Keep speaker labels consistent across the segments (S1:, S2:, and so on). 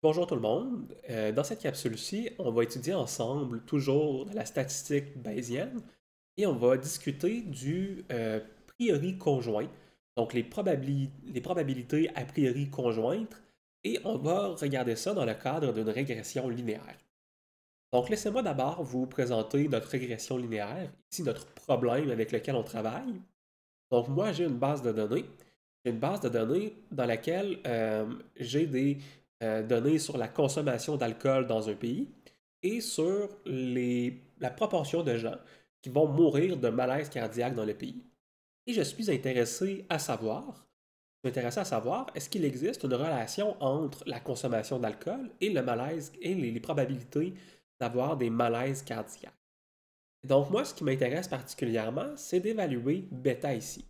S1: Bonjour tout le monde. Euh, dans cette capsule-ci, on va étudier ensemble toujours la statistique bayésienne et on va discuter du euh, priori conjoint, donc les, probabilités a priori conjointes, et on va regarder ça dans le cadre d'une régression linéaire. Donc laissez-moi d'abord vous présenter notre régression linéaire, ici notre problème avec lequel on travaille. Donc moi j'ai une base de données, j'ai une base de données dans laquelle euh, j'ai des euh, données sur la consommation d'alcool dans un pays et sur la proportion de gens qui vont mourir de malaise cardiaque dans le pays. Et je suis intéressé à savoir, à savoir, est-ce qu'il existe une relation entre la consommation d'alcool et le malaise et les, probabilités d'avoir des malaises cardiaques. Donc moi, ce qui m'intéresse particulièrement, c'est d'évaluer bêta ici.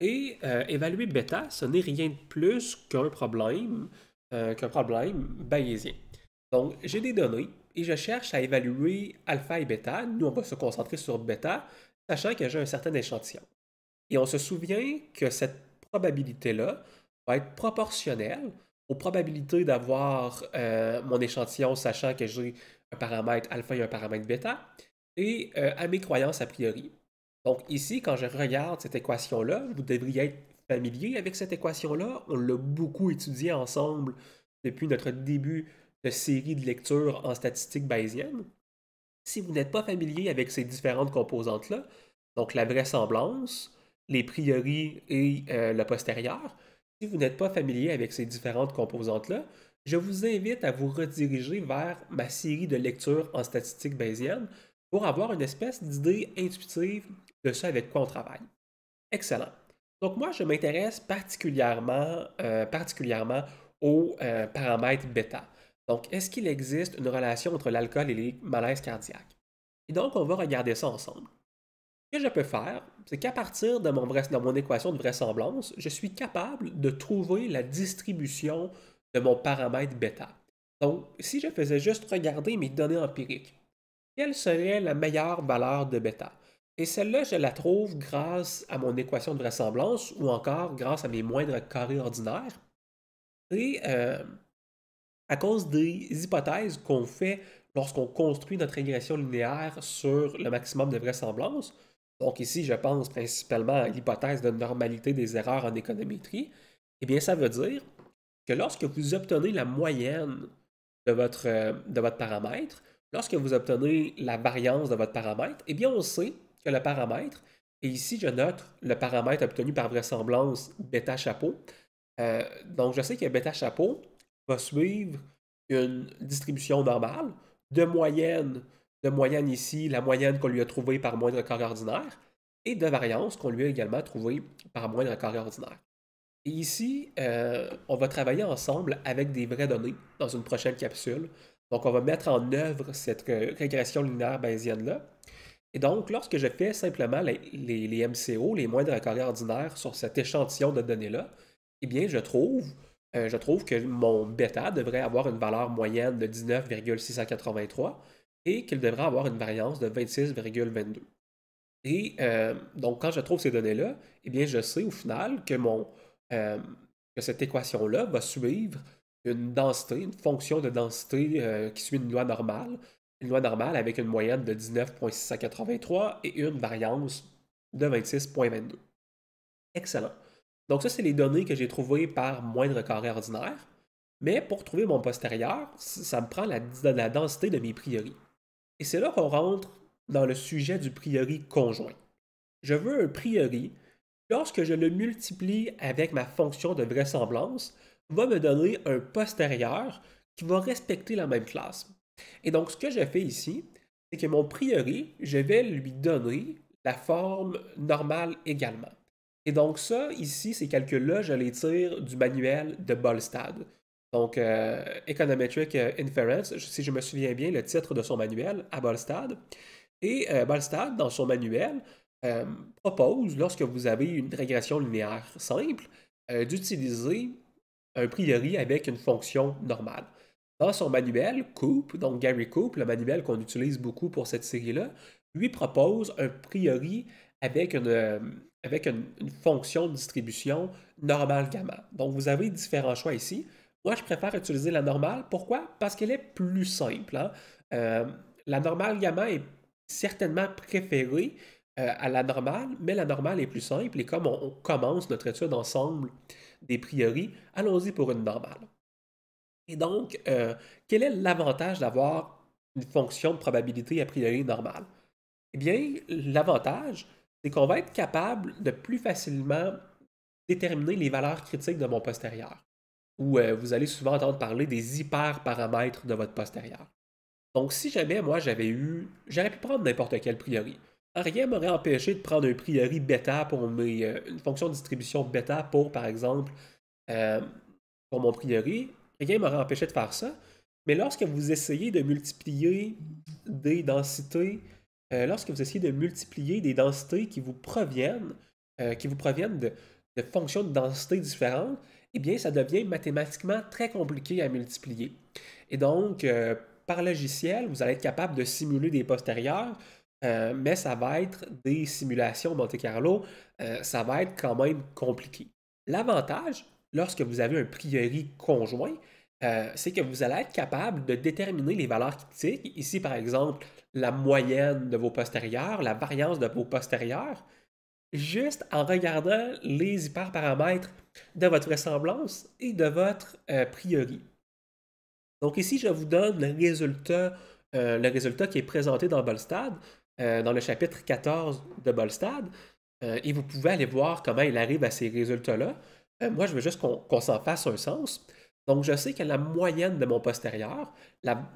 S1: Et euh, évaluer bêta, ce n'est rien de plus qu'un problème euh, qu'un problème bayésien. Donc, j'ai des données et je cherche à évaluer alpha et bêta. Nous, on va se concentrer sur bêta, sachant que j'ai un certain échantillon. Et on se souvient que cette probabilité-là va être proportionnelle aux probabilités d'avoir euh, mon échantillon, sachant que j'ai un paramètre alpha et un paramètre bêta, et euh, à mes croyances a priori. Donc ici, quand je regarde cette équation-là, vous devriez être familier avec cette équation-là. On l'a beaucoup étudiée ensemble depuis notre début de série de lecture en statistique bayésienne. Si vous n'êtes pas familier avec ces différentes composantes-là, donc la vraisemblance, les prioris et la euh, le postérieur, si vous n'êtes pas familier avec ces différentes composantes-là, je vous invite à vous rediriger vers ma série de lecture en statistique bayésienne pour avoir une espèce d'idée intuitive de ce avec quoi on travaille. Excellent. Donc moi, je m'intéresse particulièrement, euh, particulièrement aux euh, paramètres bêta. Donc, est-ce qu'il existe une relation entre l'alcool et les malaises cardiaques? Et donc, on va regarder ça ensemble. Ce que je peux faire, c'est qu'à partir mon, de mon équation de vraisemblance, je suis capable de trouver la distribution de mon paramètre bêta. Donc, si je faisais juste regarder mes données empiriques, quelle serait la meilleure valeur de bêta? Et celle-là, je la trouve grâce à mon équation de vraisemblance ou encore grâce à mes moindres carrés ordinaires. Et euh, à cause des hypothèses qu'on fait lorsqu'on construit notre régression linéaire sur le maximum de vraisemblance, donc ici je pense principalement à l'hypothèse de normalité des erreurs en économétrie, Et eh bien ça veut dire que lorsque vous obtenez la moyenne de votre, euh, de votre paramètre, lorsque vous obtenez la variance de votre paramètre, eh bien on sait le paramètre. Et ici, je note le paramètre obtenu par vraisemblance bêta chapeau. Euh, donc, je sais que bêta chapeau va suivre une distribution normale de moyenne, de moyenne ici, la moyenne qu'on lui a trouvée par moindre corps ordinaire, et de variance qu'on lui a également trouvée par moindre corps ordinaire. Et ici, euh, on va travailler ensemble avec des vraies données dans une prochaine capsule. Donc, on va mettre en œuvre cette euh, régression linéaire bayésienne-là. Et donc, lorsque je fais simplement les, MCO, les moindres carrés ordinaires sur cet échantillon de données-là, eh bien, euh, je trouve, que mon bêta devrait avoir une valeur moyenne de 19,683 et qu'il devrait avoir une variance de 26,22. Et euh, donc, quand je trouve ces données-là, eh bien, je sais au final que euh, cette équation-là va suivre une densité, une fonction de densité qui suit une loi normale, une loi normale avec une moyenne de 19.683 et une variance de 26.22. Excellent. Donc ça, c'est les données que j'ai trouvées par moindre carré ordinaire. Mais pour trouver mon postérieur, ça me prend la, densité de mes prioris. Et c'est là qu'on rentre dans le sujet du priori conjoint. Je veux un priori lorsque je le multiplie avec ma fonction de vraisemblance, va me donner un postérieur qui va respecter la même classe. Et donc, ce que je fais ici, c'est que mon priori, je vais lui donner la forme normale également. Et donc ça, ici, ces calculs-là, je les tire du manuel de Ballstad. Donc, euh, Econometric euh, Inference, si je me souviens bien, le titre de son manuel à Bolstad. Et euh, Ballstad, dans son manuel, propose, lorsque vous avez une régression linéaire simple, d'utiliser un priori avec une fonction normale. Dans ah, son manuel, Coop, donc Gary Coop, le manuel qu'on utilise beaucoup pour cette série-là, lui propose un priori avec une, euh, avec une, fonction de distribution normale gamma. Donc vous avez différents choix ici. Moi, je préfère utiliser la normale. Pourquoi? Parce qu'elle est plus simple. Hein. Euh, la normale gamma est certainement préférée euh, à la normale, mais la normale est plus simple. Et comme on, on commence notre étude ensemble des priori, allons-y pour une normale. Et donc, euh, quel est l'avantage d'avoir une fonction de probabilité a priori normale? Eh bien, l'avantage, c'est qu'on va être capable de plus facilement déterminer les valeurs critiques de mon postérieur, ou euh, vous allez souvent entendre parler des hyperparamètres de votre postérieur. Donc, si jamais moi j'avais eu, j'aurais pu prendre n'importe quel priori. Rien m'aurait empêché de prendre un priori bêta pour euh, une fonction de distribution bêta pour, par exemple, pour mon priori, rien m'aurait empêché de faire ça. Mais lorsque vous essayez de multiplier des densités, euh, lorsque vous essayez de multiplier des densités qui vous proviennent, euh, qui vous proviennent de, fonctions de densité différentes, eh bien, ça devient mathématiquement très compliqué à multiplier. Et donc, euh, par logiciel, vous allez être capable de simuler des postérieurs, mais ça va être des simulations Monte Carlo, ça va être quand même compliqué. L'avantage, lorsque vous avez un priori conjoint, euh, c'est que vous allez être capable de déterminer les valeurs critiques. Ici, par exemple, la moyenne de vos postérieurs, la variance de vos postérieurs, juste en regardant les hyperparamètres de votre ressemblance et de votre euh, priori. Donc ici, je vous donne le résultat, euh, le résultat qui est présenté dans Bolstad, dans le chapitre 14 de Bolstad, et vous pouvez aller voir comment il arrive à ces résultats-là. Euh, moi, je veux juste qu'on s'en fasse un sens. Donc, je sais que la moyenne de mon postérieur,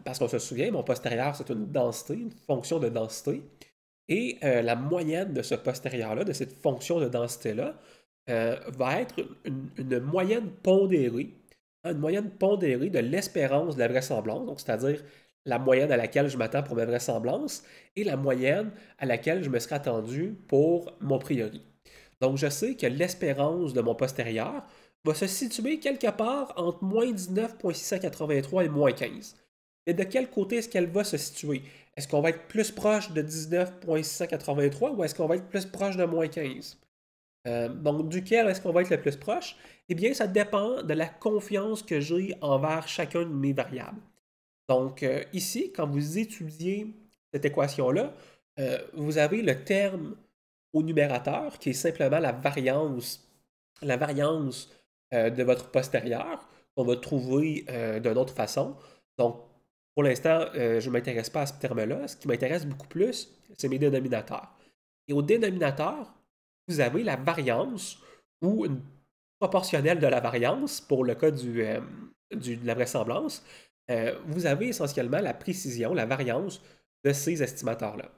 S1: parce qu'on se souvient, mon postérieur, c'est une densité, une fonction de densité, et euh, la moyenne de ce postérieur-là, de cette fonction de densité-là, euh, va être une, moyenne pondérée, hein, une moyenne pondérée de l'espérance de la vraisemblance, donc c'est-à-dire la moyenne à laquelle je m'attends pour ma vraisemblance et la moyenne à laquelle je me serais attendu pour mon priori. Donc, je sais que l'espérance de mon postérieur va se situer quelque part entre moins 19.683 et moins 15. Mais de quel côté est-ce qu'elle va se situer? Est-ce qu'on va être plus proche de 19.683 ou est-ce qu'on va être plus proche de moins 15? Euh, donc, duquel est-ce qu'on va être le plus proche? Eh bien, ça dépend de la confiance que j'ai envers chacune de mes variables. Donc, euh, ici, quand vous étudiez cette équation-là, euh, vous avez le terme au numérateur, qui est simplement la variance, la variance euh, de votre postérieur qu'on va trouver euh, d'une autre façon. Donc, pour l'instant, euh, je ne m'intéresse pas à ce terme-là. Ce qui m'intéresse beaucoup plus, c'est mes dénominateurs. Et au dénominateur, vous avez la variance ou une proportionnelle de la variance pour le cas du, de la vraisemblance. vous avez essentiellement la précision, la variance de ces estimateurs-là.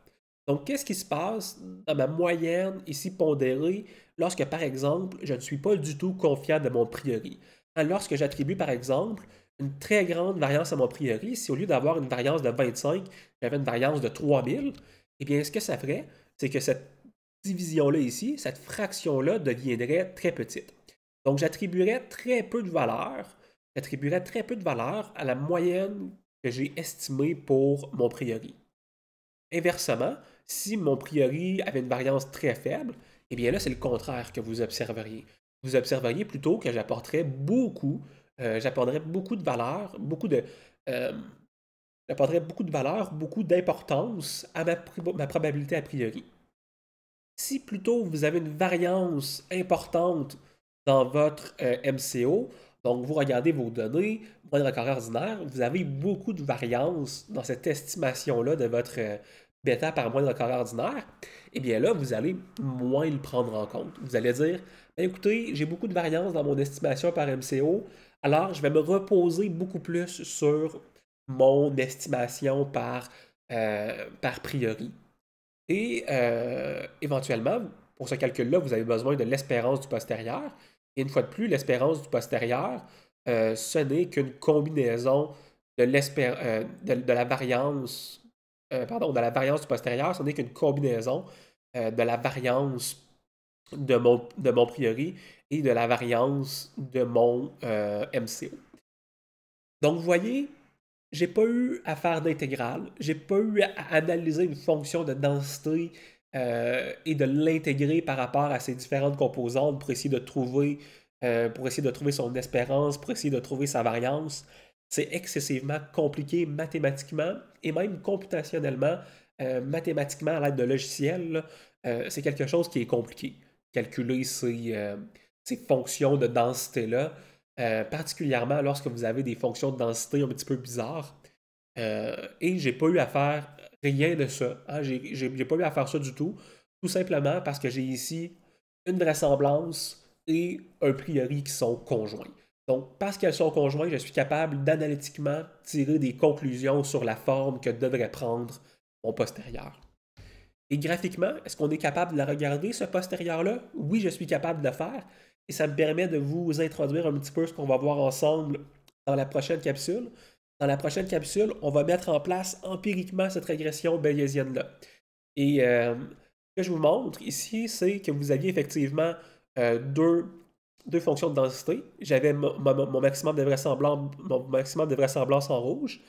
S1: Donc, qu'est-ce qui se passe dans ma moyenne ici pondérée lorsque, par exemple, je ne suis pas du tout confiant de mon priori? Lorsque j'attribue, par exemple, une très grande variance à mon priori, si au lieu d'avoir une variance de 25, j'avais une variance de 3000, eh bien, ce que ça ferait, c'est que cette division-là ici, cette fraction-là deviendrait très petite. Donc, j'attribuerais très peu de valeur, j'attribuerais très peu de valeur à la moyenne que j'ai estimée pour mon priori. Inversement, si mon priori avait une variance très faible, eh bien là, c'est le contraire que vous observeriez. Vous observeriez plutôt que j'apporterais beaucoup, euh, beaucoup de valeur, beaucoup de, euh, beaucoup de valeur, beaucoup d'importance à ma, probabilité a priori. Si plutôt vous avez une variance importante dans votre euh, MCO, donc, vous regardez vos données, moindre record ordinaire, vous avez beaucoup de variance dans cette estimation-là de votre euh, bêta par moindre record ordinaire. Et eh bien là, vous allez moins le prendre en compte. Vous allez dire, ben, écoutez, j'ai beaucoup de variance dans mon estimation par MCO, alors je vais me reposer beaucoup plus sur mon estimation par, euh, priori. Et euh, éventuellement, pour ce calcul-là, vous avez besoin de l'espérance du postérieur. Et une fois de plus, l'espérance du postérieur, euh, ce n'est qu'une combinaison de, euh, de, la variance, euh, pardon, de la variance du postérieur, ce n'est qu'une combinaison de la variance de mon, de mon priori et de la variance de mon MCO. Donc, vous voyez, je n'ai pas eu à faire d'intégrale, je n'ai pas eu à analyser une fonction de densité euh, et de l'intégrer par rapport à ses différentes composantes pour essayer de trouver, euh, pour essayer de trouver son espérance, pour essayer de trouver sa variance. C'est excessivement compliqué mathématiquement et même computationnellement, euh, mathématiquement à l'aide de logiciels. c'est quelque chose qui est compliqué. Calculer ces, ces fonctions de densité-là, particulièrement lorsque vous avez des fonctions de densité un petit peu bizarres. et j'ai pas eu à faire Rien de ça. Ah, je J'ai pas eu à faire ça du tout. Tout simplement parce que j'ai ici une vraisemblance et un priori qui sont conjoints. Donc, parce qu'elles sont conjointes, je suis capable d'analytiquement tirer des conclusions sur la forme que devrait prendre mon postérieur. Et graphiquement, est-ce qu'on est capable de la regarder, ce postérieur-là? Oui, je suis capable de le faire. Et ça me permet de vous introduire un petit peu ce qu'on va voir ensemble dans la prochaine capsule. Dans la prochaine capsule, on va mettre en place empiriquement cette régression bayésienne-là. Et euh, ce que je vous montre ici, c'est que vous aviez effectivement euh, deux, fonctions de densité. J'avais mon, maximum de vraisemblance, maximum de vraisemblance en rouge,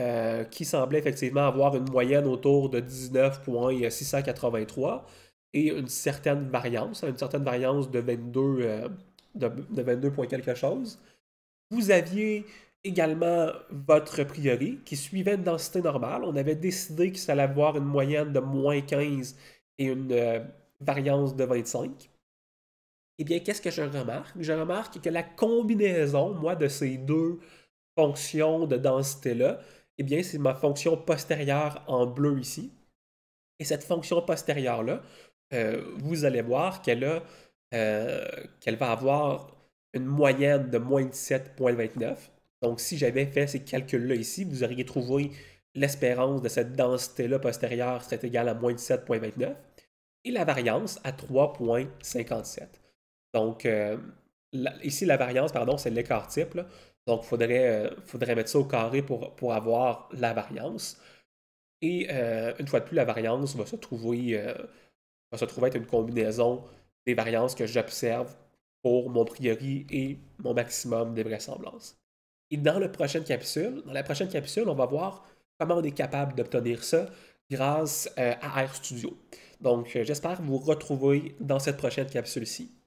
S1: euh, qui semblait effectivement avoir une moyenne autour de 19,683 et une certaine variance, une certaine variance de 22, de, de 22 quelque chose. Vous aviez également votre priori, qui suivait une densité normale. On avait décidé que ça allait avoir une moyenne de moins 15 et une euh, variance de 25. Eh bien, qu'est-ce que je remarque? Je remarque que la combinaison, moi, de ces deux fonctions de densité-là, eh bien, c'est ma fonction postérieure en bleu ici. Et cette fonction postérieure-là, euh, vous allez voir qu'elle euh, qu'elle va avoir une moyenne de moins 17.29. Donc, si j'avais fait ces calculs-là ici, vous auriez trouvé l'espérance de cette densité-là postérieure serait égale à moins de 7,29 et la variance à 3,57. Donc, euh, ici, la variance, pardon, c'est l'écart type. Donc, il faudrait, euh, faudrait mettre ça au carré pour, pour avoir la variance. Et euh, une fois de plus, la variance va se trouver, va se trouver être une combinaison des variances que j'observe pour mon priori et mon maximum des vraisemblances. Et dans prochaine capsule, dans la prochaine capsule, on va voir comment on est capable d'obtenir ça grâce euh, à à Studio. Donc, euh, j'espère vous retrouver dans cette prochaine capsule-ci.